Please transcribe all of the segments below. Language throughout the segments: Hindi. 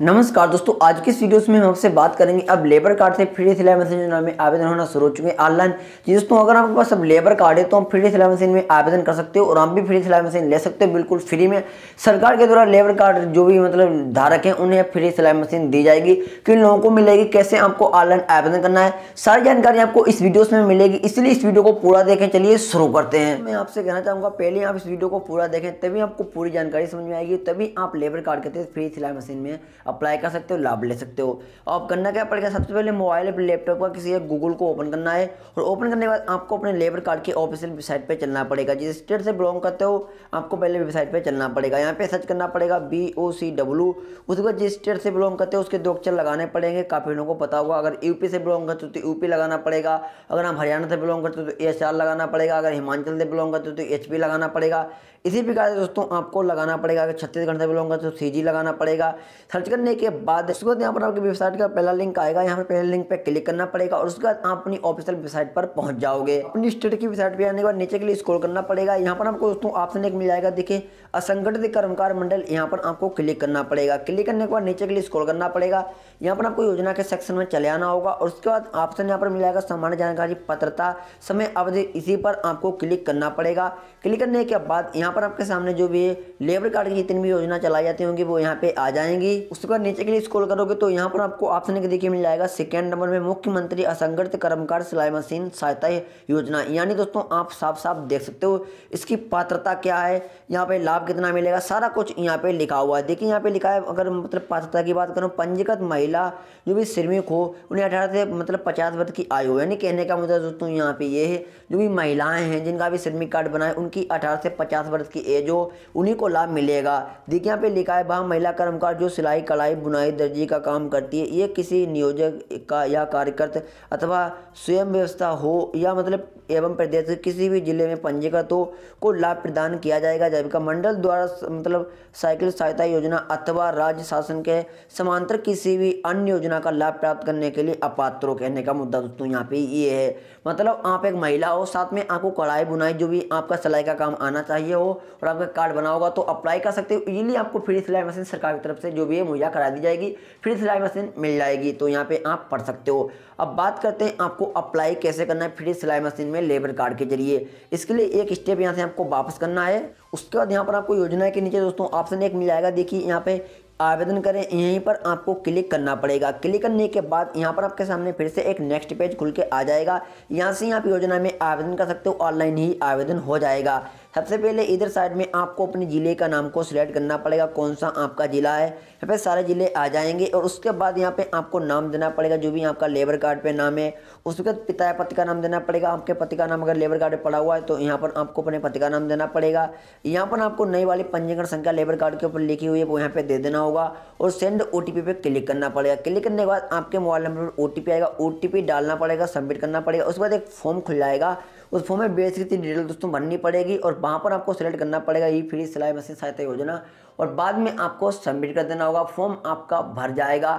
नमस्कार दोस्तों आज के इस वीडियो में हम आपसे बात करेंगे अब लेबर कार्ड से फ्री सिलाई मशीन योजना में आवेदन होना शुरू हो चुके हैं ऑनलाइन जी दोस्तों अगर आपके पास अब लेबर कार्ड है तो आप फ्री सिलाई मशीन में आवेदन कर सकते हो और आप भी फ्री सिलाई मशीन ले सकते हो बिल्कुल फ्री में सरकार के द्वारा लेबर कार्ड जो भी मतलब धारक हैं उन्हें फ्री सिलाई मशीन दी जाएगी किन लोगों को मिलेगी कैसे आपको ऑनलाइन आवेदन करना है सारी जानकारी आपको इस वीडियो में मिलेगी इसलिए इस वीडियो को पूरा देखें चलिए शुरू करते हैं मैं आपसे कहना चाहूँगा पहले आप इस वीडियो को पूरा देखें तभी आपको पूरी जानकारी समझ में आएगी तभी आप लेबर कार्ड के तहत फ्री सिलाई मशीन में अप्लाई कर सकते हो लाभ ले सकते हो आप करना क्या पड़ेगा सबसे पहले मोबाइल या लैपटॉप का किसी एक गूगल को ओपन करना है और ओपन करने के बाद आपको अपने लेबर कार्ड की ऑफिशियल वेबसाइट पर चलना पड़ेगा जिस स्टेट से बिलोंग करते हो आपको पहले वेबसाइट पर चलना पड़ेगा यहाँ पर सर्च करना पड़ेगा बी ओ सी डब्लू उसके बाद जिस स्टेट से बिलोंग करते हो उसके दो अक्षर लगाने पड़ेंगे काफ़ी लोगों को पता होगा अगर यूपी से बिलोंग करते हो तो यूपी लगाना पड़ेगा अगर हम हरियाणा से बिलोंग करते हो तो एच लगाना पड़ेगा अगर हिमाचल से बिलोंग करते हो तो एच लगाना पड़ेगा इसी प्रकार से दोस्तों आपको लगाना पड़ेगा अगर छत्तीसगढ़ से बिलोंग करते हो सी तो लगाना पड़ेगा सर्च करने के बाद उसके बाद यहाँ पर आपकी वेबसाइट का पहला लिंक आएगा यहाँ पर पहले लिंक पे क्लिक करना पड़ेगा और उसके बाद आप अपनी ऑफिशियल वेबसाइट पर पहुंच जाओगे अपनी स्टेट की वेबसाइट पर आने के बाद नीचे के लिए स्क्रॉल करना पड़ेगा यहाँ पर आपको दोस्तों ऑप्शन एक मिल जाएगा देखिए असंगठित कर्मकार मंडल यहाँ पर आपको क्लिक करना पड़ेगा क्लिक करने के बाद नीचे के लिए स्क्रॉल करना पड़ेगा यहाँ पर आपको योजना के सेक्शन में चले आना होगा और उसके बाद ऑप्शन यहाँ पर मिल जाएगा सामान्य जानकारी पत्रता समय अवधि इसी पर आपको क्लिक करना पड़ेगा क्लिक करने के बाद यहाँ पर आपके सामने जो भी लेबर कार्ड की जितनी भी योजना चलाई जाती होंगी वो यहाँ पे आ जाएंगी उस इसके बाद नीचे के लिए स्कोल करोगे तो यहाँ पर आपको ऑप्शन एक देखिए मिल जाएगा सेकेंड नंबर में मुख्यमंत्री असंगठित कर्मकार सिलाई मशीन सहायता योजना यानी दोस्तों आप साफ साफ देख सकते हो इसकी पात्रता क्या है यहाँ पे लाभ कितना मिलेगा सारा कुछ यहाँ पे लिखा हुआ है देखिए यहाँ पे लिखा है अगर मतलब पात्रता की बात करूँ पंजीकृत महिला जो भी श्रमिक हो उन्हें अठारह से मतलब पचास वर्ष की आयु यानी कहने का मतलब दोस्तों यहाँ पे ये है जो भी महिलाएं हैं जिनका भी श्रमिक कार्ड बनाए उनकी अठारह से पचास वर्ष की एज हो उन्हीं को लाभ मिलेगा देखिए यहाँ पे लिखा है वह महिला कर्मकार जो सिलाई कर कलाई बुनाई दर्जी का काम करती है ये किसी नियोजक का या कार्यकर्ता अथवा स्वयं व्यवस्था हो या मतलब एवं प्रदेश के किसी भी जिले में पंजीकृत हो को लाभ प्रदान किया जाएगा जैविका मंडल द्वारा मतलब साइकिल सहायता योजना अथवा राज्य शासन के समांतर किसी भी अन्य योजना का लाभ प्राप्त करने के लिए अपात्र कहने का मुद्दा दोस्तों यहाँ पे ये है मतलब आप एक महिला हो साथ में आपको कढ़ाई बुनाई जो भी आपका सिलाई का काम आना चाहिए हो और आपका कार्ड बना होगा तो अप्लाई कर सकते हो इजीली आपको फ्री सिलाई मशीन सरकार की तरफ से जो भी है मुझे मुहैया करा दी जाएगी फिर सिलाई मशीन मिल जाएगी तो यहाँ पे आप पढ़ सकते हो अब बात करते हैं आपको अप्लाई कैसे करना है फ्री सिलाई मशीन में लेबर कार्ड के जरिए इसके लिए एक स्टेप यहाँ से आपको वापस करना है उसके बाद यहाँ पर आपको योजना के नीचे दोस्तों ऑप्शन एक मिल जाएगा देखिए यहाँ पे आवेदन करें यहीं पर आपको क्लिक करना पड़ेगा क्लिक करने के बाद यहाँ पर आपके सामने फिर से एक नेक्स्ट पेज खुल के आ जाएगा यहाँ से आप योजना में आवेदन कर सकते हो ऑनलाइन ही आवेदन हो जाएगा सबसे पहले इधर साइड में आपको अपने ज़िले का नाम को सिलेक्ट करना पड़ेगा कौन सा आपका ज़िला है यहाँ पे सारे ज़िले आ जाएंगे और उसके बाद यहाँ पे आपको नाम देना पड़ेगा जो भी आपका लेबर कार्ड पे नाम है उसके बाद पिता पति का नाम देना पड़ेगा आपके पति का नाम अगर लेबर कार्ड पर पड़ा हुआ है तो यहाँ पर आपको अपने पति का नाम देना पड़ेगा यहाँ पर आपको नई वाली पंजीकरण संख्या लेबर कार्ड के ऊपर लिखी हुई है वो यहाँ पर दे देना होगा और सेंड ओ टी पे क्लिक करना पड़ेगा क्लिक करने के बाद आपके मोबाइल नंबर पर ओ आएगा ओ डालना पड़ेगा सबमिट करना पड़ेगा उसके बाद एक फॉर्म खुल जाएगा उस फॉर्म में बेसिक इतनी डिटेल दोस्तों भरनी पड़ेगी और वहाँ पर आपको सेलेक्ट करना पड़ेगा ई फ्री सिलाई मशीन सहायता योजना और बाद में आपको सबमिट कर देना होगा फॉर्म आपका भर जाएगा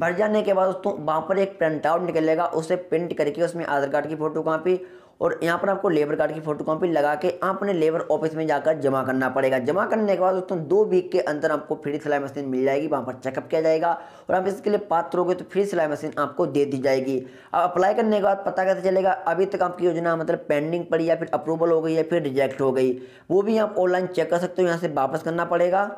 भर जाने के बाद दोस्तों वहाँ पर एक प्रिंट आउट निकलेगा उसे प्रिंट करके उसमें आधार कार्ड की फोटो कापी और यहाँ पर आपको लेबर कार्ड की फोटो कॉपी लगा के आपने लेबर ऑफिस में जाकर जमा करना पड़ेगा जमा करने के बाद दोस्तों दो वीक के अंदर आपको फ्री सिलाई मशीन मिल जाएगी वहाँ पर चेकअप किया जाएगा और आप इसके लिए पात्र होगे तो फ्री सिलाई मशीन आपको दे दी जाएगी अब अप्लाई करने के बाद पता कैसे चलेगा अभी तक आपकी योजना मतलब पेंडिंग पड़ी या फिर अप्रूवल हो गई या फिर रिजेक्ट हो गई वो भी आप ऑनलाइन चेक कर सकते हो यहाँ से वापस करना पड़ेगा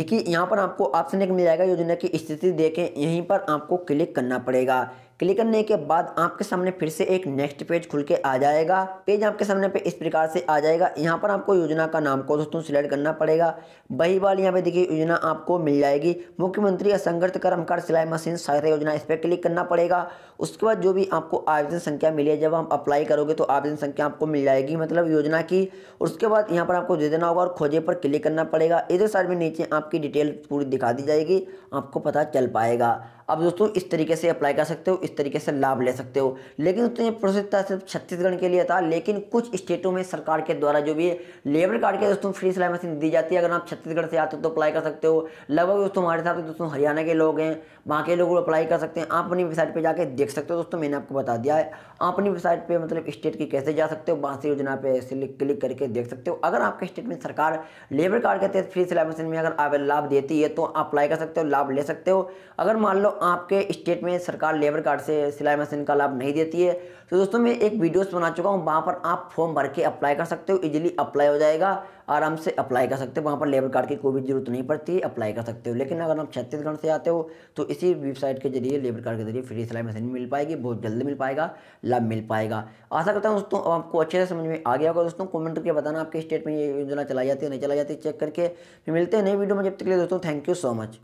देखिए यहाँ पर आपको ऑप्शन एक मिल जाएगा योजना की स्थिति देखें यहीं पर आपको क्लिक करना पड़ेगा क्लिक करने के बाद आपके सामने फिर से एक नेक्स्ट पेज खुल के आ जाएगा पेज आपके सामने पे इस प्रकार से आ जाएगा यहाँ पर आपको योजना का नाम को दोस्तों सिलेक्ट करना पड़ेगा वही बार यहाँ पे देखिए योजना आपको मिल जाएगी मुख्यमंत्री असंगठित कर्मकार सिलाई मशीन सहायता योजना इस पर क्लिक करना पड़ेगा उसके बाद जो भी आपको आवेदन संख्या है जब आप अप्लाई करोगे तो आवेदन संख्या आपको मिल जाएगी मतलब योजना की उसके बाद यहाँ पर आपको दे देना होगा और खोजे पर क्लिक करना पड़ेगा इधर साइड में नीचे आपकी डिटेल पूरी दिखा दी जाएगी आपको पता चल पाएगा अब दोस्तों इस तरीके से अप्लाई कर सकते हो इस तरीके से लाभ ले सकते हो लेकिन दोस्तों ये प्रोसेस था सिर्फ छत्तीसगढ़ के लिए था लेकिन कुछ स्टेटों में सरकार के द्वारा जो भी लेबर कार्ड के दोस्तों फ्री सिलाई मशीन दी जाती है अगर आप छत्तीसगढ़ से आते हो तो अप्लाई कर सकते हो लगभग दोस्तों हमारे साथ दोस्तों हरियाणा के लोग हैं वहाँ के लोग अप्लाई कर सकते हैं आप अपनी वेबसाइट पर जाकर देख सकते हो दोस्तों मैंने आपको बता दिया है आप अपनी वेबसाइट पर मतलब स्टेट की कैसे जा सकते हो वहाँ से योजना पर ऐसे क्लिक करके देख सकते हो अगर आपके स्टेट में सरकार लेबर कार्ड के तहत फ्री सिलाई मशीन में अगर लाभ देती है तो अप्लाई कर सकते हो लाभ ले सकते हो अगर मान लो आपके स्टेट में सरकार लेबर कार्ड से सिलाई मशीन का लाभ नहीं देती है तो दोस्तों मैं एक वीडियोस बना चुका हूँ वहाँ पर आप फॉर्म भर के अप्लाई कर सकते हो इजीली अप्लाई हो जाएगा आराम से अप्लाई कर सकते हो वहाँ पर लेबर कार्ड की कोई भी जरूरत नहीं पड़ती है अप्लाई कर सकते हो लेकिन अगर आप छत्तीसगढ़ से आते हो तो इसी वेबसाइट के जरिए लेबर कार्ड के जरिए फ्री सिलाई मशीन मिल पाएगी बहुत जल्दी मिल पाएगा लाभ मिल पाएगा आशा करता हूँ दोस्तों आपको अच्छे से समझ में आ गया होगा दोस्तों कॉमेंट करके बताना आपके स्टेट में ये योजना चलाई जाती है नहीं चलाई जाती चेक करके मिलते हैं नई वीडियो में जब तक के लिए दोस्तों थैंक यू सो मच